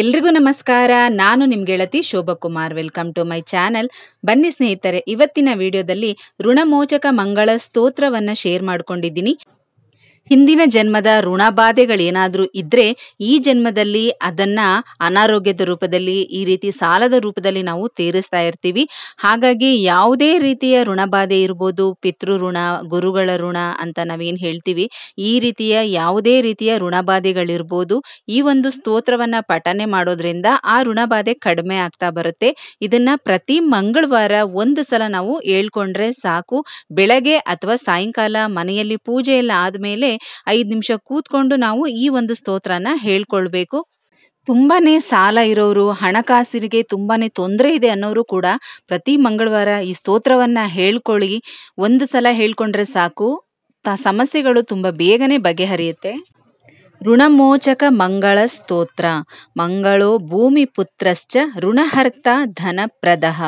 ಎಲ್ರಿಗೂ ನಮಸ್ಕಾರ ನಾನು ನಿಮ್ ಗೆಳತಿ Shobha Kumar welcome to my channel ಬನ್ನಿ ಸ್ನೇಹಿತರೆ ಇವತ್ತಿನ ವಿಡಿಯೋದಲ್ಲಿ ಋಣಮೋಚಕ ಮಂಗಳ ಸ್ತೋತ್ರವನ್ನ ಶೇರ್ ಮಾಡ್ಕೊಂಡಿದ್ದೀನಿ ಹಿಂದಿನ ಜನ್ಮದ ಋಣಬಾಧೆಗಳೇನಾದರೂ ಇದ್ರೆ ಈ ಜನ್ಮದಲ್ಲಿ ಅದನ್ನ ಅನಾರೋಗ್ಯದ ರೂಪದಲ್ಲಿ ಈ ರೀತಿ ಸಾಲದ ರೂಪದಲ್ಲಿ ನಾವು ತೀರಿಸ್ತಾ ಇರ್ತೀವಿ ಹಾಗಾಗಿ ಯಾವುದೇ ರೀತಿಯ ಋಣಬಾಧೆ ಇರ್ಬೋದು ಪಿತೃ ಋಣ ಗುರುಗಳ ಋಣ ಅಂತ ನಾವೇನು ಹೇಳ್ತೀವಿ ಈ ರೀತಿಯ ಯಾವುದೇ ರೀತಿಯ ಋಣಬಾಧೆಗಳಿರ್ಬೋದು ಈ ಒಂದು ಸ್ತೋತ್ರವನ್ನ ಪಠನೆ ಮಾಡೋದ್ರಿಂದ ಆ ಋಣಬಾಧೆ ಕಡಿಮೆ ಆಗ್ತಾ ಬರುತ್ತೆ ಇದನ್ನ ಪ್ರತಿ ಮಂಗಳವಾರ ಒಂದು ಸಲ ನಾವು ಹೇಳ್ಕೊಂಡ್ರೆ ಸಾಕು ಬೆಳಗ್ಗೆ ಅಥವಾ ಸಾಯಂಕಾಲ ಮನೆಯಲ್ಲಿ ಪೂಜೆ ಎಲ್ಲ ಆದ್ಮೇಲೆ ಐದು ನಿಮಿಷ ಕೂತ್ಕೊಂಡು ನಾವು ಈ ಒಂದು ಸ್ತೋತ್ರನ ಹೇಳ್ಕೊಳ್ಬೇಕು ತುಂಬಾನೇ ಸಾಲ ಇರೋರು ಹಣಕಾಸಿಗೆ ತುಂಬಾನೇ ತೊಂದರೆ ಇದೆ ಅನ್ನೋರು ಕೂಡ ಪ್ರತಿ ಮಂಗಳವಾರ ಈ ಸ್ತೋತ್ರವನ್ನ ಹೇಳ್ಕೊಳ್ಳಿ ಒಂದು ಸಲ ಹೇಳ್ಕೊಂಡ್ರೆ ಸಾಕು ಸಮಸ್ಯೆಗಳು ತುಂಬ ಬೇಗನೆ ಬಗೆಹರಿಯುತ್ತೆ ऋणमोचकमङ्गलस्तोत्र मङ्गलो भूमिपुत्रश्च ऋणहर्ता धनप्रदः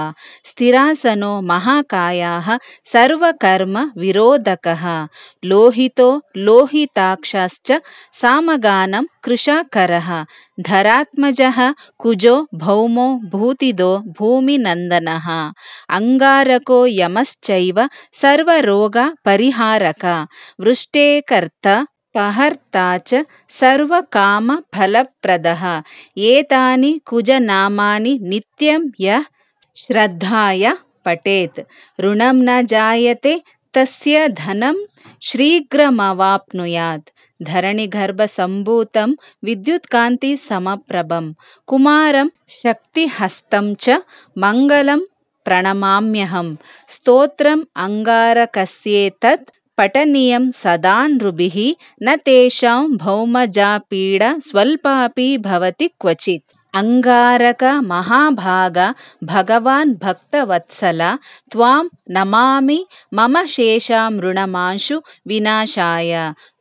स्थिरासनो महाकायाः सर्वकर्मविरोधकः लोहितो लोहिताक्षश्च सामगानं कृशाकरः धरात्मजः कुजो भौमो भूतिदो भूमिनन्दनः अङ्गारको यमश्चैव सर्वरोगपरिहारक वृष्टेकर्ता पहर्ता च सर्वकामफलप्रदः एतानि कुजनामानि नित्यं यः श्रद्धाय पठेत् ऋणं न जायते तस्य धनं शीघ्रमवाप्नुयात् धरणिगर्भसम्भूतं विद्युत्कान्तिसमप्रभं कुमारं शक्तिहस्तं च मङ्गलं प्रणमाम्यहं स्तोत्रम् अङ्गारकस्येतत् पठनीयं सदा नृभिः न तेषां भौमजा स्वल्पापि भवति क्वचित् महाभाग भगवान् भक्तवत्सल त्वां नमामि मम शेषां ऋणमांशु विनाशाय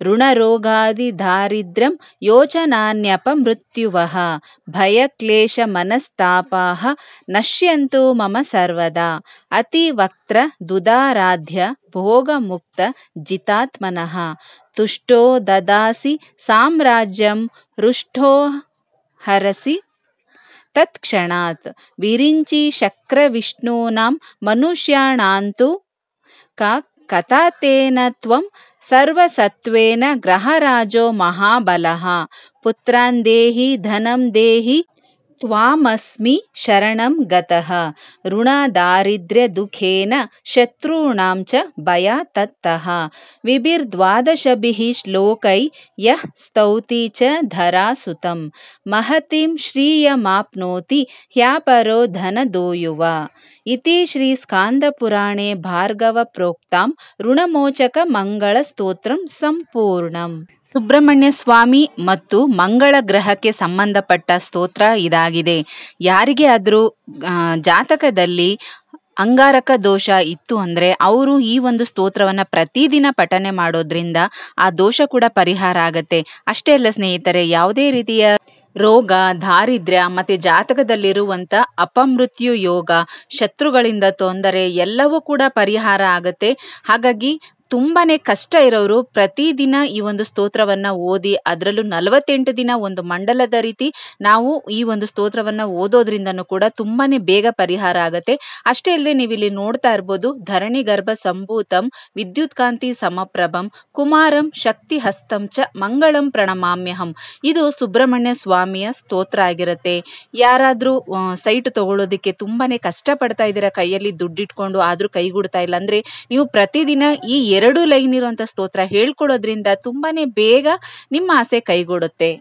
ऋणरोगादिदारिद्र्यं योचनान्यपमृत्युवः भयक्लेशमनस्तापाः नश्यन्तु मम सर्वदा अतिवक्त्र दुदाराध्य जितात्मनः तुष्टो ददासि साम्राज्यं रुष्टो हरसि तत्क्षणात् विरिञ्चिचक्रविष्णूनां मनुष्याणां तु का कथा तेन त्वं सर्वसत्त्वेन ग्रहराजो महाबलः पुत्रान् देहि धनं देहि त्वामस्मि शरणं गतः ऋणदारिद्र्यदुःखेन शत्रूणां च भया तत्तः विभिर्द्वादशभिः श्लोकैः यः स्तौति च धरासुतं महतीं श्रीयमाप्नोति ह्यापरो धनदोयुव इति श्रीस्कान्दपुराणे भार्गवप्रोक्तां ऋणमोचकमङ्गलस्तोत्रं सम्पूर्णम् ಸುಬ್ರಹ್ಮಣ್ಯ ಸ್ವಾಮಿ ಮತ್ತು ಮಂಗಳ ಗ್ರಹಕ್ಕೆ ಸಂಬಂಧಪಟ್ಟ ಸ್ತೋತ್ರ ಇದಾಗಿದೆ ಯಾರಿಗೆ ಆದರೂ ಜಾತಕದಲ್ಲಿ ಅಂಗಾರಕ ದೋಷ ಇತ್ತು ಅಂದರೆ ಅವರು ಈ ಒಂದು ಸ್ತೋತ್ರವನ್ನ ಪ್ರತಿದಿನ ಪಠನೆ ಮಾಡೋದ್ರಿಂದ ಆ ದೋಷ ಕೂಡ ಪರಿಹಾರ ಆಗತ್ತೆ ಅಷ್ಟೇ ಅಲ್ಲ ಸ್ನೇಹಿತರೆ ಯಾವುದೇ ರೀತಿಯ ರೋಗ ದಾರಿದ್ರ್ಯ ಮತ್ತು ಜಾತಕದಲ್ಲಿರುವಂಥ ಅಪಮೃತ್ಯು ಯೋಗ ಶತ್ರುಗಳಿಂದ ತೊಂದರೆ ಎಲ್ಲವೂ ಕೂಡ ಪರಿಹಾರ ಆಗತ್ತೆ ಹಾಗಾಗಿ ತುಂಬಾನೇ ಕಷ್ಟ ಇರೋರು ಪ್ರತಿದಿನ ಈ ಒಂದು ಸ್ತೋತ್ರವನ್ನು ಓದಿ ಅದರಲ್ಲೂ ನಲವತ್ತೆಂಟು ದಿನ ಒಂದು ಮಂಡಲದ ರೀತಿ ನಾವು ಈ ಒಂದು ಸ್ತೋತ್ರವನ್ನು ಓದೋದ್ರಿಂದ ಕೂಡ ತುಂಬಾನೇ ಬೇಗ ಪರಿಹಾರ ಆಗುತ್ತೆ ಅಷ್ಟೇ ಅಲ್ಲದೆ ನೀವಿಲ್ಲಿ ನೋಡ್ತಾ ಇರ್ಬೋದು ಧರಣಿ ಗರ್ಭ ಸಂಭೂತಂ ವಿದ್ಯುತ್ ಕಾಂತಿ ಸಮಪ್ರಭಂ ಕುಮಾರಂ ಶಕ್ತಿ ಹಸ್ತಂ ಚ ಮಂಗಳಂ ಪ್ರಣಮಾಮ್ಯಹಂ ಇದು ಸುಬ್ರಹ್ಮಣ್ಯ ಸ್ವಾಮಿಯ ಸ್ತೋತ್ರ ಆಗಿರುತ್ತೆ ಯಾರಾದರೂ ಸೈಟ್ ತಗೊಳ್ಳೋದಕ್ಕೆ ಕಷ್ಟ ಕಷ್ಟಪಡ್ತಾ ಇದ್ದೀರಾ ಕೈಯಲ್ಲಿ ದುಡ್ಡಿಟ್ಕೊಂಡು ಆದ್ರೂ ಕೈಗೂಡ್ತಾ ಇಲ್ಲ ಅಂದ್ರೆ ನೀವು ಪ್ರತಿದಿನ ಈ ಎರಡು ಲೈನ್ ಇರುವಂತ ಸ್ತೋತ್ರ ಹೇಳ್ಕೊಡೋದ್ರಿಂದ ತುಂಬಾನೇ ಬೇಗ ನಿಮ್ಮ ಆಸೆ ಕೈಗೂಡುತ್ತೆ